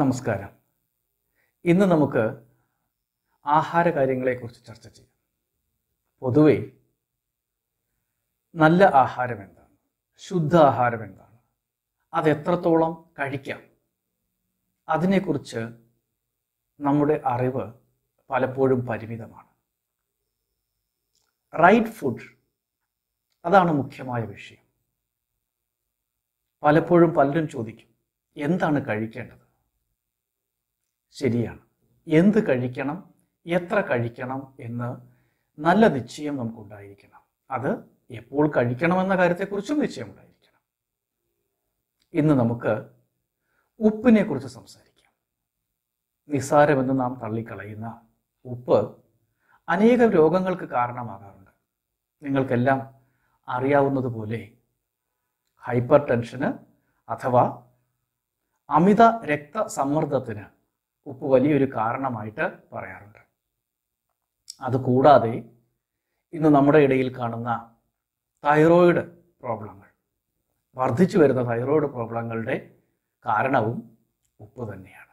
നമസ്കാരം ഇന്ന് നമുക്ക് ആഹാര കാര്യങ്ങളെക്കുറിച്ച് ചർച്ച ചെയ്യാം പൊതുവെ നല്ല ആഹാരം എന്താണ് ശുദ്ധ ആഹാരം എന്താണ് അതെത്രത്തോളം കഴിക്കാം അതിനെക്കുറിച്ച് നമ്മുടെ അറിവ് പലപ്പോഴും പരിമിതമാണ് റൈറ്റ് ഫുഡ് അതാണ് മുഖ്യമായ വിഷയം പലപ്പോഴും പലരും ചോദിക്കും എന്താണ് കഴിക്കേണ്ടത് ശരിയാണ് എന്ത് കഴിക്കണം എത്ര കഴിക്കണം എന്ന് നല്ല നിശ്ചയം നമുക്കുണ്ടായിരിക്കണം അത് എപ്പോൾ കഴിക്കണമെന്ന കാര്യത്തെക്കുറിച്ചും നിശ്ചയമുണ്ടായിരിക്കണം ഇന്ന് നമുക്ക് ഉപ്പിനെ കുറിച്ച് സംസാരിക്കാം നിസ്സാരമെന്ന് നാം തള്ളിക്കളയുന്ന ഉപ്പ് അനേകം രോഗങ്ങൾക്ക് കാരണമാകാറുണ്ട് നിങ്ങൾക്കെല്ലാം അറിയാവുന്നതുപോലെ ഹൈപ്പർ ടെൻഷന് അഥവാ അമിത രക്തസമ്മർദ്ദത്തിന് ഉപ്പ് വലിയൊരു കാരണമായിട്ട് പറയാറുണ്ട് അതുകൂടാതെ ഇന്ന് നമ്മുടെ ഇടയിൽ കാണുന്ന തൈറോയിഡ് പ്രോബ്ലങ്ങൾ വർദ്ധിച്ചു വരുന്ന തൈറോയിഡ് പ്രോബ്ലങ്ങളുടെ കാരണവും ഉപ്പ് തന്നെയാണ്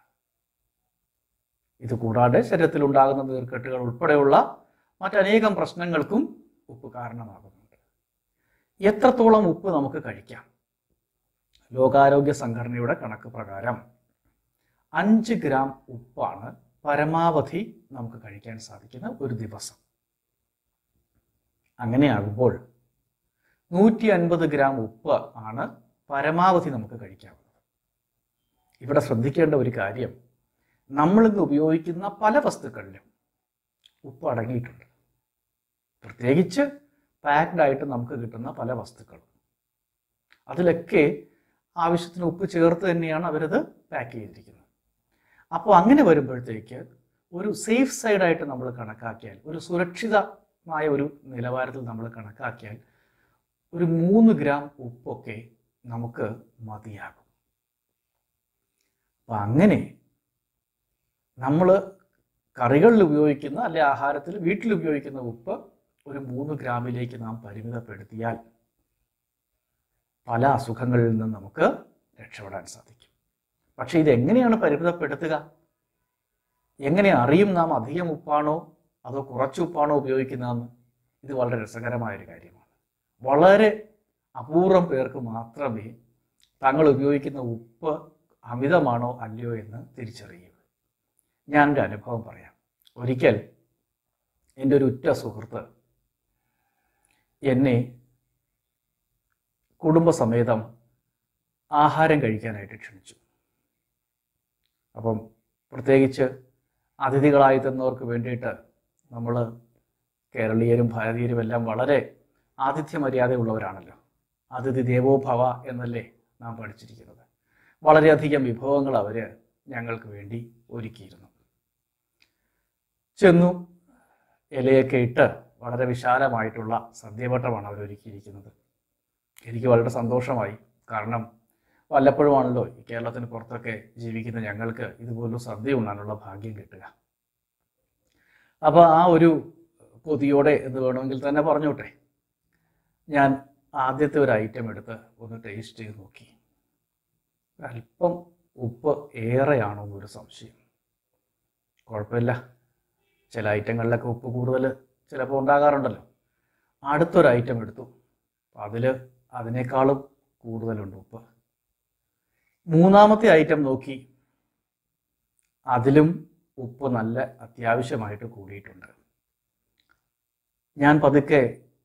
ഇത് കൂടാതെ ശരീരത്തിലുണ്ടാകുന്ന നീർക്കെട്ടുകൾ ഉൾപ്പെടെയുള്ള മറ്റനേകം പ്രശ്നങ്ങൾക്കും ഉപ്പ് കാരണമാകുന്നുണ്ട് എത്രത്തോളം ഉപ്പ് നമുക്ക് കഴിക്കാം ലോകാരോഗ്യ സംഘടനയുടെ കണക്ക് പ്രകാരം അഞ്ച് ഗ്രാം ഉപ്പാണ് പരമാവധി നമുക്ക് കഴിക്കാൻ സാധിക്കുന്ന ഒരു ദിവസം അങ്ങനെയാകുമ്പോൾ നൂറ്റി അൻപത് ഗ്രാം ഉപ്പ് ആണ് പരമാവധി നമുക്ക് കഴിക്കാവുന്നത് ഇവിടെ ശ്രദ്ധിക്കേണ്ട ഒരു കാര്യം നമ്മളിന്ന് ഉപയോഗിക്കുന്ന പല വസ്തുക്കളിലും ഉപ്പ് അടങ്ങിയിട്ടുണ്ട് പ്രത്യേകിച്ച് പാക്ഡ് ആയിട്ട് നമുക്ക് കിട്ടുന്ന പല വസ്തുക്കളും അതിലൊക്കെ ആവശ്യത്തിന് ഉപ്പ് ചേർത്ത് തന്നെയാണ് അവരത് പാക്ക് ചെയ്തിരിക്കുന്നത് അപ്പോൾ അങ്ങനെ വരുമ്പോഴത്തേക്ക് ഒരു സേഫ് സൈഡായിട്ട് നമ്മൾ കണക്കാക്കിയാൽ ഒരു സുരക്ഷിതമായ ഒരു നിലവാരത്തിൽ നമ്മൾ കണക്കാക്കിയാൽ ഒരു മൂന്ന് ഗ്രാം ഉപ്പൊക്കെ നമുക്ക് മതിയാകും അപ്പം അങ്ങനെ നമ്മൾ കറികളിൽ ഉപയോഗിക്കുന്ന അല്ലെ ആഹാരത്തിൽ വീട്ടിൽ ഉപയോഗിക്കുന്ന ഉപ്പ് ഒരു മൂന്ന് ഗ്രാമിലേക്ക് നാം പരിമിതപ്പെടുത്തിയാൽ പല അസുഖങ്ങളിൽ നിന്നും നമുക്ക് രക്ഷപ്പെടാൻ സാധിക്കും പക്ഷേ ഇതെങ്ങനെയാണ് പരിമിതപ്പെടുത്തുക എങ്ങനെ അറിയും നാം അധികം ഉപ്പാണോ അതോ കുറച്ച് ഉപ്പാണോ ഉപയോഗിക്കുന്നതെന്ന് ഇത് വളരെ ഒരു കാര്യമാണ് വളരെ അപൂർവം പേർക്ക് മാത്രമേ തങ്ങൾ ഉപയോഗിക്കുന്ന ഉപ്പ് അമിതമാണോ അല്ലയോ എന്ന് ഞാൻ എൻ്റെ അനുഭവം പറയാം ഒരിക്കൽ എൻ്റെ ഒരു ഉറ്റ സുഹൃത്ത് എന്നെ കുടുംബസമേതം ആഹാരം കഴിക്കാനായിട്ട് ക്ഷണിച്ചു അപ്പം പ്രത്യേകിച്ച് അതിഥികളായി തന്നവർക്ക് വേണ്ടിയിട്ട് നമ്മൾ കേരളീയരും ഭാരതീയരും എല്ലാം വളരെ ആതിഥ്യ മര്യാദയുള്ളവരാണല്ലോ അതിഥി ദേവോ ഭവ എന്നല്ലേ നാം പഠിച്ചിരിക്കുന്നത് വളരെയധികം വിഭവങ്ങൾ അവർ ഞങ്ങൾക്ക് വേണ്ടി ഒരുക്കിയിരുന്നു ചെന്നു ഇലയൊക്കെ ഇട്ട് വളരെ വിശാലമായിട്ടുള്ള സദ്യവട്ടമാണ് അവർ ഒരുക്കിയിരിക്കുന്നത് എനിക്ക് വളരെ സന്തോഷമായി കാരണം വല്ലപ്പോഴുമാണല്ലോ കേരളത്തിന് പുറത്തൊക്കെ ജീവിക്കുന്ന ഞങ്ങൾക്ക് ഇതുപോലൊരു സദ്യ ഉണ്ണാനുള്ള ഭാഗ്യം കിട്ടുക അപ്പോൾ ആ ഒരു കൊതിയോടെ എന്ന് വേണമെങ്കിൽ തന്നെ പറഞ്ഞോട്ടെ ഞാൻ ആദ്യത്തെ ഒരു ഐറ്റം എടുത്ത് ഒന്ന് ടേസ്റ്റ് ചെയ്ത് നോക്കി അല്പം ഉപ്പ് ഏറെയാണോ എന്നൊരു സംശയം കുഴപ്പമില്ല ചില ഐറ്റങ്ങളിലൊക്കെ ഉപ്പ് കൂടുതൽ ചിലപ്പോൾ ഉണ്ടാകാറുണ്ടല്ലോ അടുത്തൊരു ഐറ്റം എടുത്തു അതിൽ അതിനേക്കാളും കൂടുതലുണ്ട് ഉപ്പ് മൂന്നാമത്തെ ഐറ്റം നോക്കി അതിലും ഉപ്പ് നല്ല അത്യാവശ്യമായിട്ട് കൂടിയിട്ടുണ്ട് ഞാൻ പതുക്കെ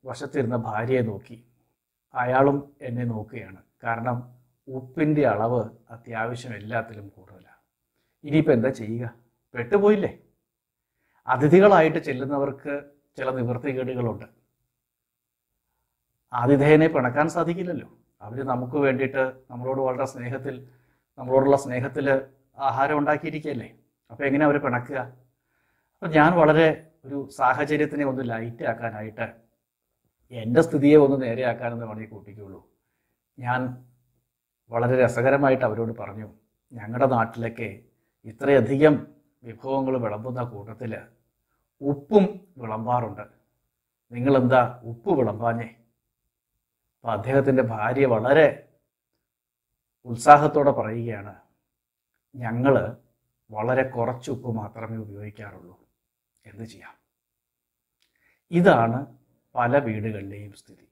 വശത്തിരുന്ന ഭാര്യയെ നോക്കി അയാളും എന്നെ നോക്കുകയാണ് കാരണം ഉപ്പിൻ്റെ അളവ് അത്യാവശ്യം എല്ലാത്തിലും കൂടുതലാണ് ഇനിയിപ്പോൾ എന്താ ചെയ്യുക പെട്ടുപോയില്ലേ അതിഥികളായിട്ട് ചെല്ലുന്നവർക്ക് ചില നിവൃത്തികേടുകളുണ്ട് ആതിഥേയനെ പിണക്കാൻ സാധിക്കില്ലല്ലോ അവർ നമുക്ക് വേണ്ടിയിട്ട് നമ്മളോട് വളരെ സ്നേഹത്തിൽ നമ്മളോടുള്ള സ്നേഹത്തിൽ ആഹാരം ഉണ്ടാക്കിയിരിക്കുകയല്ലേ അപ്പോൾ എങ്ങനെ അവർ പിണക്കുക അപ്പം ഞാൻ വളരെ ഒരു സാഹചര്യത്തിനെ ഒന്ന് ലൈറ്റ് ആക്കാനായിട്ട് എൻ്റെ സ്ഥിതിയെ ഒന്ന് നേരെയാക്കാനെന്ന് വേണമെങ്കിൽ കൂട്ടിക്കുള്ളൂ ഞാൻ വളരെ രസകരമായിട്ട് അവരോട് പറഞ്ഞു ഞങ്ങളുടെ നാട്ടിലൊക്കെ ഇത്രയധികം വിഭവങ്ങൾ വിളമ്പുന്ന കൂട്ടത്തിൽ ഉപ്പും വിളമ്പാറുണ്ട് നിങ്ങളെന്താ ഉപ്പ് വിളമ്പാഞ്ഞേ അപ്പോൾ അദ്ദേഹത്തിൻ്റെ ഭാര്യ വളരെ ഉത്സാഹത്തോടെ പറയുകയാണ് ഞങ്ങൾ വളരെ കുറച്ച് ഉപ്പ് മാത്രമേ ഉപയോഗിക്കാറുള്ളൂ എന്ത് ചെയ്യാം ഇതാണ് പല വീടുകളിലെയും സ്ഥിതി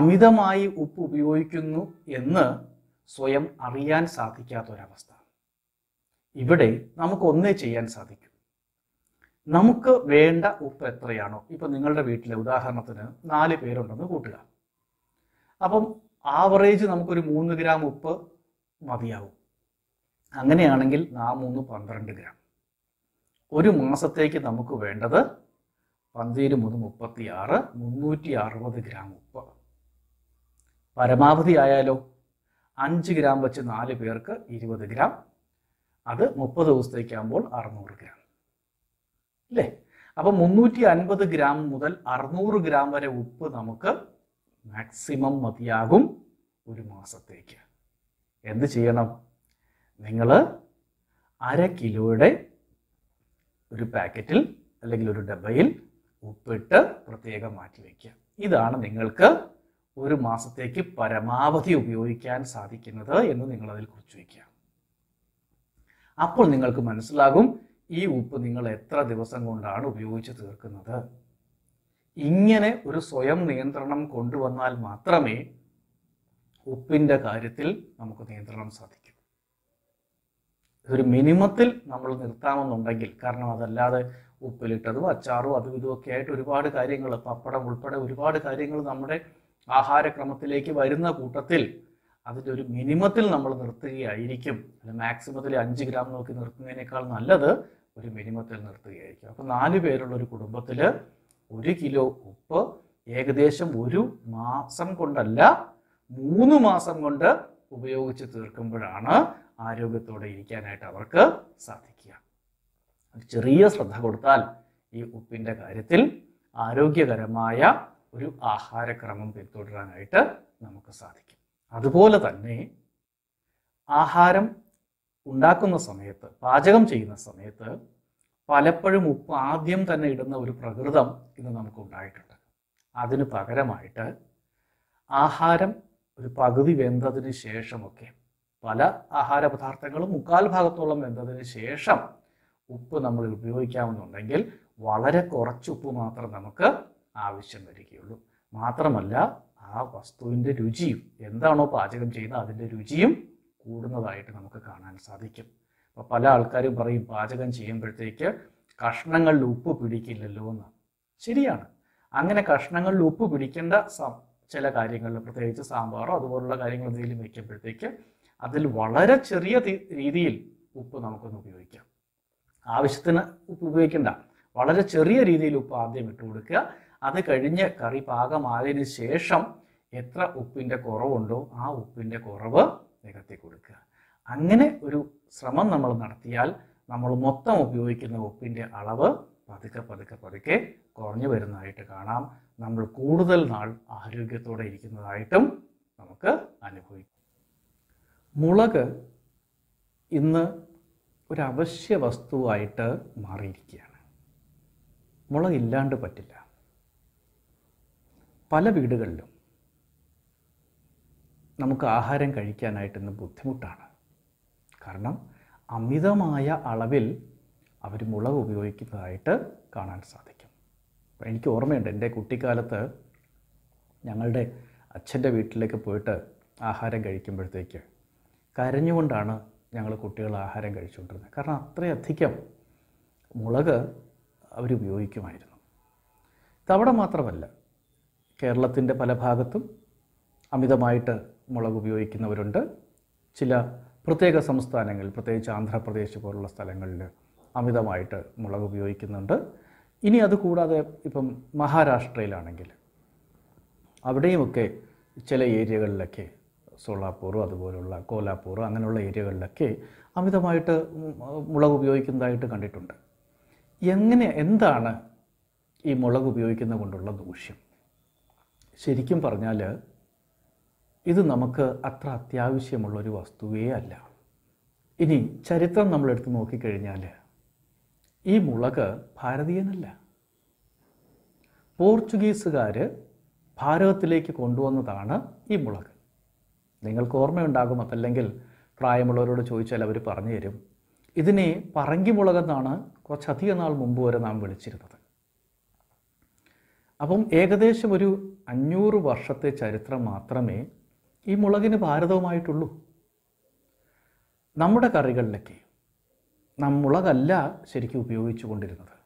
അമിതമായി ഉപ്പ് ഉപയോഗിക്കുന്നു എന്ന് സ്വയം അറിയാൻ സാധിക്കാത്തൊരവസ്ഥ ഇവിടെ നമുക്ക് ഒന്നേ ചെയ്യാൻ സാധിക്കും നമുക്ക് വേണ്ട ഉപ്പ് എത്രയാണോ ഇപ്പം നിങ്ങളുടെ വീട്ടിലെ ഉദാഹരണത്തിന് നാല് പേരുണ്ടെന്ന് കൂട്ടുക അപ്പം ആവറേജ് നമുക്കൊരു മൂന്ന് ഗ്രാം ഉപ്പ് മതിയാവും അങ്ങനെയാണെങ്കിൽ നാ മൂന്ന് പന്ത്രണ്ട് ഗ്രാം ഒരു മാസത്തേക്ക് നമുക്ക് വേണ്ടത് പന്തിരു മൂന്ന് മുപ്പത്തി ആറ് മുന്നൂറ്റി അറുപത് ഗ്രാം ഉപ്പ് പരമാവധി ആയാലോ അഞ്ച് ഗ്രാം വെച്ച് നാല് പേർക്ക് ഇരുപത് ഗ്രാം അത് മുപ്പത് ദിവസത്തേക്കാകുമ്പോൾ അറുന്നൂറ് ഗ്രാം അല്ലേ അപ്പം മുന്നൂറ്റി അൻപത് ഗ്രാം മുതൽ അറുന്നൂറ് ഗ്രാം വരെ ഉപ്പ് നമുക്ക് മാക്സിമം മതിയാകും ഒരു മാസത്തേക്ക് എന്ത് ചെയ്യണം നിങ്ങൾ അര കിലോയുടെ ഒരു പാക്കറ്റിൽ അല്ലെങ്കിൽ ഒരു ഡബയിൽ ഉപ്പിട്ട് പ്രത്യേകം മാറ്റി വയ്ക്കുക ഇതാണ് നിങ്ങൾക്ക് ഒരു മാസത്തേക്ക് പരമാവധി ഉപയോഗിക്കാൻ സാധിക്കുന്നത് എന്ന് നിങ്ങൾ അതിൽ കുറിച്ച് വയ്ക്കുക അപ്പോൾ നിങ്ങൾക്ക് മനസ്സിലാകും ഈ ഉപ്പ് നിങ്ങൾ എത്ര ദിവസം കൊണ്ടാണ് ഉപയോഗിച്ച് തീർക്കുന്നത് ഇങ്ങനെ ഒരു സ്വയം നിയന്ത്രണം കൊണ്ടുവന്നാൽ മാത്രമേ ഉപ്പിൻ്റെ കാര്യത്തിൽ നമുക്ക് നിയന്ത്രണം സാധിക്കൂ ഒരു മിനിമത്തിൽ നമ്മൾ നിർത്താമെന്നുണ്ടെങ്കിൽ കാരണം അതല്ലാതെ ഉപ്പിലിട്ടതും അച്ചാറും അതും ഇതുമൊക്കെ ആയിട്ട് ഒരുപാട് കാര്യങ്ങൾ പപ്പടം ഉൾപ്പെടെ ഒരുപാട് കാര്യങ്ങൾ നമ്മുടെ ആഹാരക്രമത്തിലേക്ക് വരുന്ന കൂട്ടത്തിൽ അതിൻ്റെ ഒരു മിനിമത്തിൽ നമ്മൾ നിർത്തുകയായിരിക്കും അല്ല മാക്സിമത്തിൽ അഞ്ച് ഗ്രാം നോക്കി നിർത്തുന്നതിനേക്കാൾ നല്ലത് ഒരു മിനിമത്തിൽ നിർത്തുകയായിരിക്കും അപ്പോൾ നാല് പേരുള്ള ഒരു കുടുംബത്തിൽ ഒരു കിലോ ഉപ്പ് ഏകദേശം ഒരു മാസം കൊണ്ടല്ല മൂന്ന് മാസം കൊണ്ട് ഉപയോഗിച്ച് തീർക്കുമ്പോഴാണ് ആരോഗ്യത്തോടെ ഇരിക്കാനായിട്ട് അവർക്ക് സാധിക്കുക ചെറിയ ശ്രദ്ധ കൊടുത്താൽ ഈ ഉപ്പിൻ്റെ കാര്യത്തിൽ ആരോഗ്യകരമായ ഒരു ആഹാരക്രമം പിന്തുടരാനായിട്ട് നമുക്ക് സാധിക്കും അതുപോലെ തന്നെ ആഹാരം ഉണ്ടാക്കുന്ന സമയത്ത് പാചകം ചെയ്യുന്ന സമയത്ത് പലപ്പോഴും ഉപ്പ് ആദ്യം തന്നെ ഇടുന്ന ഒരു പ്രകൃതം ഇന്ന് നമുക്ക് ഉണ്ടായിട്ടുണ്ട് അതിന് പകരമായിട്ട് ആഹാരം ഒരു പകുതി വെന്തതിന് ശേഷമൊക്കെ പല ആഹാര പദാർത്ഥങ്ങളും മുക്കാൽ ഭാഗത്തോളം വെന്തതിന് ശേഷം ഉപ്പ് നമ്മൾ ഉപയോഗിക്കാമെന്നുണ്ടെങ്കിൽ വളരെ കുറച്ച് ഉപ്പ് മാത്രം നമുക്ക് ആവശ്യം വരികയുള്ളൂ മാത്രമല്ല ആ വസ്തുവിൻ്റെ രുചിയും എന്താണോ പാചകം ചെയ്യുന്നത് അതിൻ്റെ രുചിയും കൂടുന്നതായിട്ട് നമുക്ക് കാണാൻ സാധിക്കും അപ്പോൾ പല ആൾക്കാരും പറയും പാചകം ചെയ്യുമ്പോഴത്തേക്ക് കഷ്ണങ്ങളിൽ ഉപ്പ് പിടിക്കില്ലല്ലോ എന്ന് ശരിയാണ് അങ്ങനെ കഷ്ണങ്ങളിൽ ഉപ്പ് പിടിക്കേണ്ട ചില കാര്യങ്ങളിൽ പ്രത്യേകിച്ച് സാമ്പാറോ അതുപോലുള്ള കാര്യങ്ങൾ എന്തെങ്കിലും വയ്ക്കുമ്പോഴത്തേക്ക് അതിൽ വളരെ ചെറിയ രീതിയിൽ ഉപ്പ് നമുക്കൊന്ന് ഉപയോഗിക്കാം ആവശ്യത്തിന് ഉപ്പ് ഉപയോഗിക്കണ്ട വളരെ ചെറിയ രീതിയിൽ ഉപ്പ് ആദ്യം ഇട്ട് കൊടുക്കുക അത് കഴിഞ്ഞ് കറി പാകമായതിന് ശേഷം എത്ര ഉപ്പിൻ്റെ കുറവുണ്ടോ ആ ഉപ്പിൻ്റെ കുറവ് നികത്തി കൊടുക്കുക അങ്ങനെ ഒരു ശ്രമം നമ്മൾ നടത്തിയാൽ നമ്മൾ മൊത്തം ഉപയോഗിക്കുന്ന ഉപ്പിൻ്റെ അളവ് പതുക്കെ പതുക്കെ പതുക്കെ കുറഞ്ഞു വരുന്നതായിട്ട് കാണാം നമ്മൾ കൂടുതൽ നാൾ ആരോഗ്യത്തോടെ ഇരിക്കുന്നതായിട്ടും നമുക്ക് അനുഭവിക്കും മുളക് ഇന്ന് ഒരു അവശ്യ വസ്തുവായിട്ട് മാറിയിരിക്കുകയാണ് മുളക് ഇല്ലാണ്ട് പറ്റില്ല പല വീടുകളിലും നമുക്ക് ആഹാരം കഴിക്കാനായിട്ട് ഇന്ന് ബുദ്ധിമുട്ടാണ് കാരണം അമിതമായ അളവിൽ അവർ മുളക് ഉപയോഗിക്കുന്നതായിട്ട് കാണാൻ സാധിക്കും എനിക്ക് ഓർമ്മയുണ്ട് എൻ്റെ കുട്ടിക്കാലത്ത് ഞങ്ങളുടെ അച്ഛൻ്റെ വീട്ടിലേക്ക് പോയിട്ട് ആഹാരം കഴിക്കുമ്പോഴത്തേക്ക് കരഞ്ഞുകൊണ്ടാണ് ഞങ്ങൾ കുട്ടികൾ ആഹാരം കഴിച്ചുകൊണ്ടിരുന്നത് കാരണം അത്രയധികം മുളക് അവരുപയോഗിക്കുമായിരുന്നു ഇതവിടെ മാത്രമല്ല കേരളത്തിൻ്റെ പല ഭാഗത്തും അമിതമായിട്ട് മുളക് ഉപയോഗിക്കുന്നവരുണ്ട് ചില പ്രത്യേക സംസ്ഥാനങ്ങളിൽ പ്രത്യേകിച്ച് ആന്ധ്രാപ്രദേശ് പോലുള്ള സ്ഥലങ്ങളിൽ അമിതമായിട്ട് മുളക് ഉപയോഗിക്കുന്നുണ്ട് ഇനി അതുകൂടാതെ ഇപ്പം മഹാരാഷ്ട്രയിലാണെങ്കിൽ അവിടെയുമൊക്കെ ചില ഏരിയകളിലൊക്കെ സോളാപ്പൂർ അതുപോലുള്ള കോലാപ്പൂർ അങ്ങനെയുള്ള ഏരിയകളിലൊക്കെ അമിതമായിട്ട് മുളക് ഉപയോഗിക്കുന്നതായിട്ട് കണ്ടിട്ടുണ്ട് എങ്ങനെ എന്താണ് ഈ മുളക് ഉപയോഗിക്കുന്ന കൊണ്ടുള്ള ദൂഷ്യം ശരിക്കും പറഞ്ഞാൽ ഇത് നമുക്ക് അത്ര അത്യാവശ്യമുള്ളൊരു വസ്തുവേ അല്ല ഇനി ചരിത്രം നമ്മൾ എടുത്ത് നോക്കിക്കഴിഞ്ഞാൽ ഈ മുളക് ഭാരതീയനല്ല പോർച്ചുഗീസുകാർ ഭാരതത്തിലേക്ക് കൊണ്ടുവന്നതാണ് ഈ മുളക് നിങ്ങൾക്ക് ഓർമ്മയുണ്ടാകും അതല്ലെങ്കിൽ പ്രായമുള്ളവരോട് ചോദിച്ചാൽ അവർ പറഞ്ഞു തരും ഇതിനെ പറങ്കി മുളക് എന്നാണ് കുറച്ചധികം നാൾ മുമ്പ് വരെ നാം വിളിച്ചിരുന്നത് അപ്പം ഏകദേശം ഒരു അഞ്ഞൂറ് വർഷത്തെ ചരിത്രം മാത്രമേ ഈ മുളകിന് ഭാരതവുമായിട്ടുള്ളൂ നമ്മുടെ കറികളിലൊക്കെ നാം മുളകല്ല ശരിക്കും ഉപയോഗിച്ചു കൊണ്ടിരുന്നത്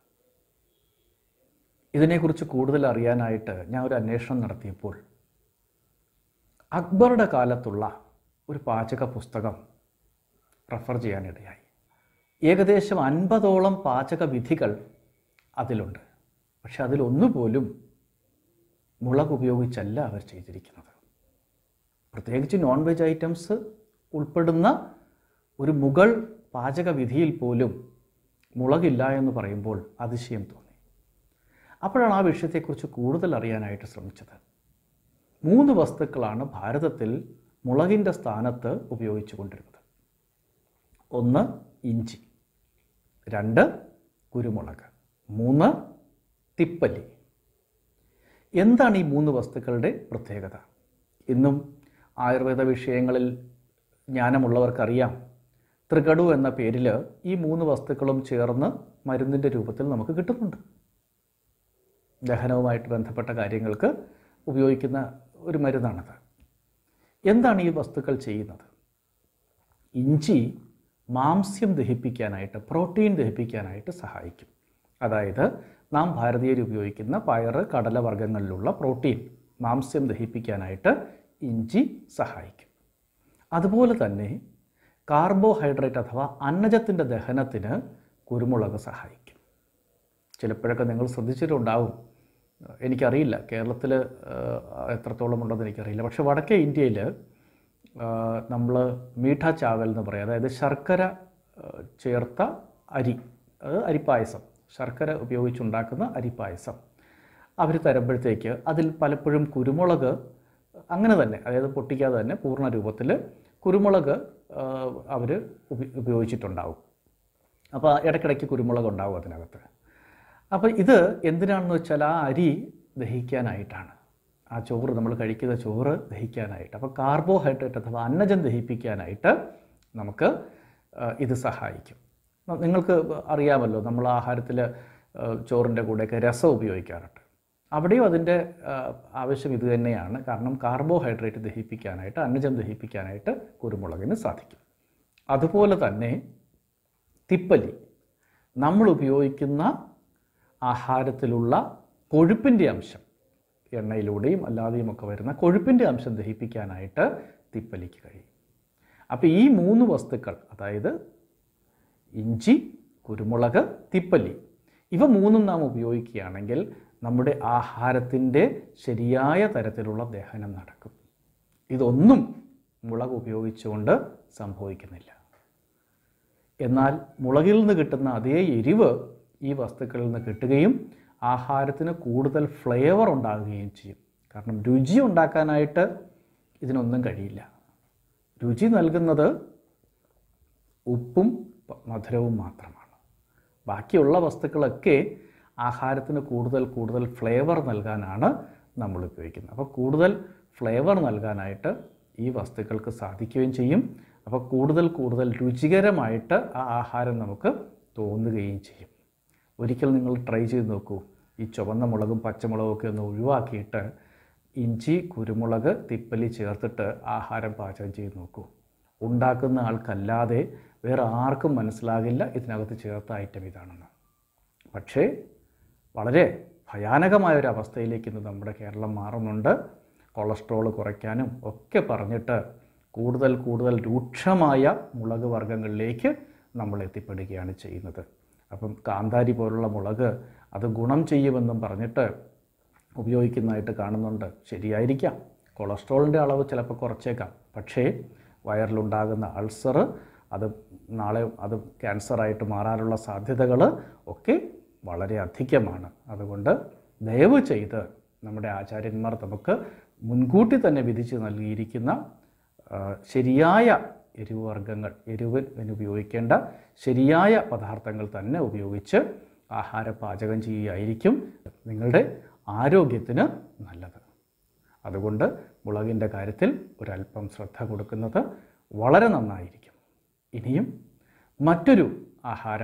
ഇതിനെക്കുറിച്ച് കൂടുതൽ അറിയാനായിട്ട് ഞാൻ ഒരു അന്വേഷണം നടത്തിയപ്പോൾ അക്ബറുടെ കാലത്തുള്ള ഒരു പാചക പുസ്തകം റെഫർ ചെയ്യാനിടയായി ഏകദേശം അൻപതോളം പാചക വിധികൾ അതിലുണ്ട് പക്ഷെ അതിലൊന്നുപോലും മുളക് ഉപയോഗിച്ചല്ല അവർ ചെയ്തിരിക്കുന്നത് പ്രത്യേകിച്ച് നോൺ വെജ് ഐറ്റംസ് ഉൾപ്പെടുന്ന ഒരു മുഗൾ പാചകവിധിയിൽ പോലും മുളകില്ല എന്ന് പറയുമ്പോൾ അതിശയം തോന്നി അപ്പോഴാണ് ആ വിഷയത്തെക്കുറിച്ച് കൂടുതൽ അറിയാനായിട്ട് ശ്രമിച്ചത് മൂന്ന് വസ്തുക്കളാണ് ഭാരതത്തിൽ മുളകിൻ്റെ സ്ഥാനത്ത് ഉപയോഗിച്ചു കൊണ്ടിരുന്നത് ഒന്ന് ഇഞ്ചി രണ്ട് കുരുമുളക് മൂന്ന് തിപ്പല്ലി എന്താണ് ഈ മൂന്ന് വസ്തുക്കളുടെ പ്രത്യേകത ഇന്നും ആയുർവേദ വിഷയങ്ങളിൽ ജ്ഞാനമുള്ളവർക്കറിയാം തൃകടു എന്ന പേരിൽ ഈ മൂന്ന് വസ്തുക്കളും ചേർന്ന് മരുന്നിൻ്റെ രൂപത്തിൽ നമുക്ക് കിട്ടുന്നുണ്ട് ദഹനവുമായിട്ട് ബന്ധപ്പെട്ട കാര്യങ്ങൾക്ക് ഉപയോഗിക്കുന്ന ഒരു മരുന്നാണത് എന്താണ് ഈ വസ്തുക്കൾ ചെയ്യുന്നത് ഇഞ്ചി മാംസ്യം ദഹിപ്പിക്കാനായിട്ട് പ്രോട്ടീൻ ദഹിപ്പിക്കാനായിട്ട് സഹായിക്കും അതായത് നാം ഭാരതീയർ ഉപയോഗിക്കുന്ന പയർ കടല വർഗ്ഗങ്ങളിലുള്ള പ്രോട്ടീൻ മാംസ്യം ദഹിപ്പിക്കാനായിട്ട് ഇഞ്ചി സഹായിക്കും അതുപോലെ തന്നെ കാർബോഹൈഡ്രേറ്റ് അഥവാ അന്നജത്തിൻ്റെ ദഹനത്തിന് കുരുമുളക് സഹായിക്കും ചിലപ്പോഴൊക്കെ നിങ്ങൾ ശ്രദ്ധിച്ചിട്ടുണ്ടാവും എനിക്കറിയില്ല കേരളത്തിൽ എത്രത്തോളം ഉണ്ടെന്ന് എനിക്കറിയില്ല പക്ഷേ വടക്കേ ഇന്ത്യയിൽ നമ്മൾ മീഠ ചാവൽ എന്ന് പറയും അതായത് ശർക്കര ചേർത്ത അരി അത് അരിപ്പായസം ശർക്കര ഉപയോഗിച്ചുണ്ടാക്കുന്ന അരിപ്പായസം അവർ തരുമ്പോഴത്തേക്ക് അതിൽ പലപ്പോഴും കുരുമുളക് അങ്ങനെ തന്നെ അതായത് പൊട്ടിക്കാതെ തന്നെ പൂർണ്ണ രൂപത്തിൽ കുരുമുളക് അവർ ഉപയോഗിച്ചിട്ടുണ്ടാവും അപ്പോൾ ഇടയ്ക്കിടയ്ക്ക് കുരുമുളക് ഉണ്ടാവും അതിനകത്ത് അപ്പോൾ ഇത് എന്തിനാണെന്ന് വെച്ചാൽ ആ അരി ദഹിക്കാനായിട്ടാണ് ആ ചോറ് നമ്മൾ കഴിക്കുന്ന ചോറ് ദഹിക്കാനായിട്ട് അപ്പോൾ കാർബോഹൈഡ്രേറ്റ് അഥവാ അന്നജം ദഹിപ്പിക്കാനായിട്ട് നമുക്ക് ഇത് സഹായിക്കും നിങ്ങൾക്ക് അറിയാമല്ലോ നമ്മൾ ആഹാരത്തിൽ ചോറിൻ്റെ കൂടെയൊക്കെ രസം ഉപയോഗിക്കാറുണ്ട് അവിടെയും അതിൻ്റെ ആവശ്യം ഇത് തന്നെയാണ് കാരണം കാർബോഹൈഡ്രേറ്റ് ദഹിപ്പിക്കാനായിട്ട് അന്നജം ദഹിപ്പിക്കാനായിട്ട് കുരുമുളകിന് സാധിക്കും അതുപോലെ തന്നെ തിപ്പലി നമ്മൾ ഉപയോഗിക്കുന്ന ആഹാരത്തിലുള്ള കൊഴുപ്പിൻ്റെ അംശം എണ്ണയിലൂടെയും അല്ലാതെയും ഒക്കെ വരുന്ന കൊഴുപ്പിൻ്റെ അംശം ദഹിപ്പിക്കാനായിട്ട് തിപ്പലിക്ക് കഴിയും അപ്പോൾ ഈ മൂന്ന് വസ്തുക്കൾ അതായത് ഇഞ്ചി കുരുമുളക് തിപ്പലി ഇവ മൂന്നും നാം ഉപയോഗിക്കുകയാണെങ്കിൽ നമ്മുടെ ആഹാരത്തിൻ്റെ ശരിയായ തരത്തിലുള്ള ദഹനം നടക്കും ഇതൊന്നും മുളക് ഉപയോഗിച്ചുകൊണ്ട് സംഭവിക്കുന്നില്ല എന്നാൽ മുളകിൽ നിന്ന് കിട്ടുന്ന അതേ എരിവ് ഈ വസ്തുക്കളിൽ നിന്ന് കിട്ടുകയും ആഹാരത്തിന് കൂടുതൽ ഫ്ലേവർ ഉണ്ടാകുകയും ചെയ്യും കാരണം രുചി ഉണ്ടാക്കാനായിട്ട് ഇതിനൊന്നും കഴിയില്ല രുചി നൽകുന്നത് ഉപ്പും മധുരവും മാത്രമാണ് ബാക്കിയുള്ള വസ്തുക്കളൊക്കെ ആഹാരത്തിന് കൂടുതൽ കൂടുതൽ ഫ്ലേവർ നൽകാനാണ് നമ്മൾ ഉപയോഗിക്കുന്നത് അപ്പോൾ കൂടുതൽ ഫ്ലേവർ നൽകാനായിട്ട് ഈ വസ്തുക്കൾക്ക് സാധിക്കുകയും ചെയ്യും അപ്പോൾ കൂടുതൽ കൂടുതൽ രുചികരമായിട്ട് ആ ആഹാരം നമുക്ക് തോന്നുകയും ചെയ്യും ഒരിക്കൽ നിങ്ങൾ ട്രൈ ചെയ്ത് നോക്കൂ ഈ ചുവന്ന മുളകും പച്ചമുളകും ഒക്കെ ഒന്ന് ഒഴിവാക്കിയിട്ട് ഇഞ്ചി കുരുമുളക് തിപ്പലി ചേർത്തിട്ട് ആഹാരം പാചകം ചെയ്ത് നോക്കൂ ഉണ്ടാക്കുന്ന ആൾക്കല്ലാതെ വേറെ ആർക്കും മനസ്സിലാകില്ല ഇതിനകത്ത് ചേർത്ത ഐറ്റം ഇതാണെന്ന് പക്ഷേ വളരെ ഭയാനകമായ ഒരു അവസ്ഥയിലേക്ക് ഇന്ന് നമ്മുടെ കേരളം മാറുന്നുണ്ട് കൊളസ്ട്രോൾ കുറയ്ക്കാനും ഒക്കെ പറഞ്ഞിട്ട് കൂടുതൽ കൂടുതൽ രൂക്ഷമായ മുളക് വർഗ്ഗങ്ങളിലേക്ക് നമ്മൾ എത്തിപ്പെടുകയാണ് ചെയ്യുന്നത് അപ്പം കാന്താരി പോലുള്ള മുളക് അത് ഗുണം ചെയ്യുമെന്നും പറഞ്ഞിട്ട് ഉപയോഗിക്കുന്നതായിട്ട് കാണുന്നുണ്ട് ശരിയായിരിക്കാം കൊളസ്ട്രോളിൻ്റെ അളവ് ചിലപ്പോൾ കുറച്ചേക്കാം പക്ഷേ വയറിലുണ്ടാകുന്ന അൾസറ് അത് നാളെ അത് ക്യാൻസറായിട്ട് മാറാനുള്ള സാധ്യതകൾ ഒക്കെ വളരെ അധികമാണ് അതുകൊണ്ട് ദയവ് ചെയ്ത് നമ്മുടെ ആചാര്യന്മാർ നമുക്ക് മുൻകൂട്ടി തന്നെ വിധിച്ച് നൽകിയിരിക്കുന്ന ശരിയായ എരിവുവർഗ്ഗങ്ങൾ എരിവിന് ഉപയോഗിക്കേണ്ട ശരിയായ പദാർത്ഥങ്ങൾ തന്നെ ഉപയോഗിച്ച് ആഹാര പാചകം ചെയ്യുകയായിരിക്കും നിങ്ങളുടെ ആരോഗ്യത്തിന് നല്ലത് അതുകൊണ്ട് മുളകിൻ്റെ കാര്യത്തിൽ ഒരല്പം ശ്രദ്ധ കൊടുക്കുന്നത് വളരെ നന്നായിരിക്കും ഇനിയും മറ്റൊരു ആഹാര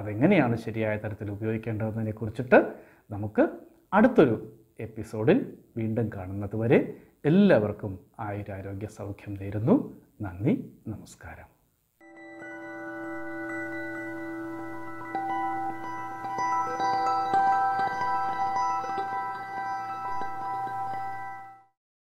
അതെങ്ങനെയാണ് ശരിയായ തരത്തിൽ ഉപയോഗിക്കേണ്ടതെന്നതിനെ കുറിച്ചിട്ട് നമുക്ക് അടുത്തൊരു എപ്പിസോഡിൽ വീണ്ടും കാണുന്നത് വരെ എല്ലാവർക്കും ആയുരാരോഗ്യ സൗഖ്യം നേരുന്നു നന്ദി നമസ്കാരം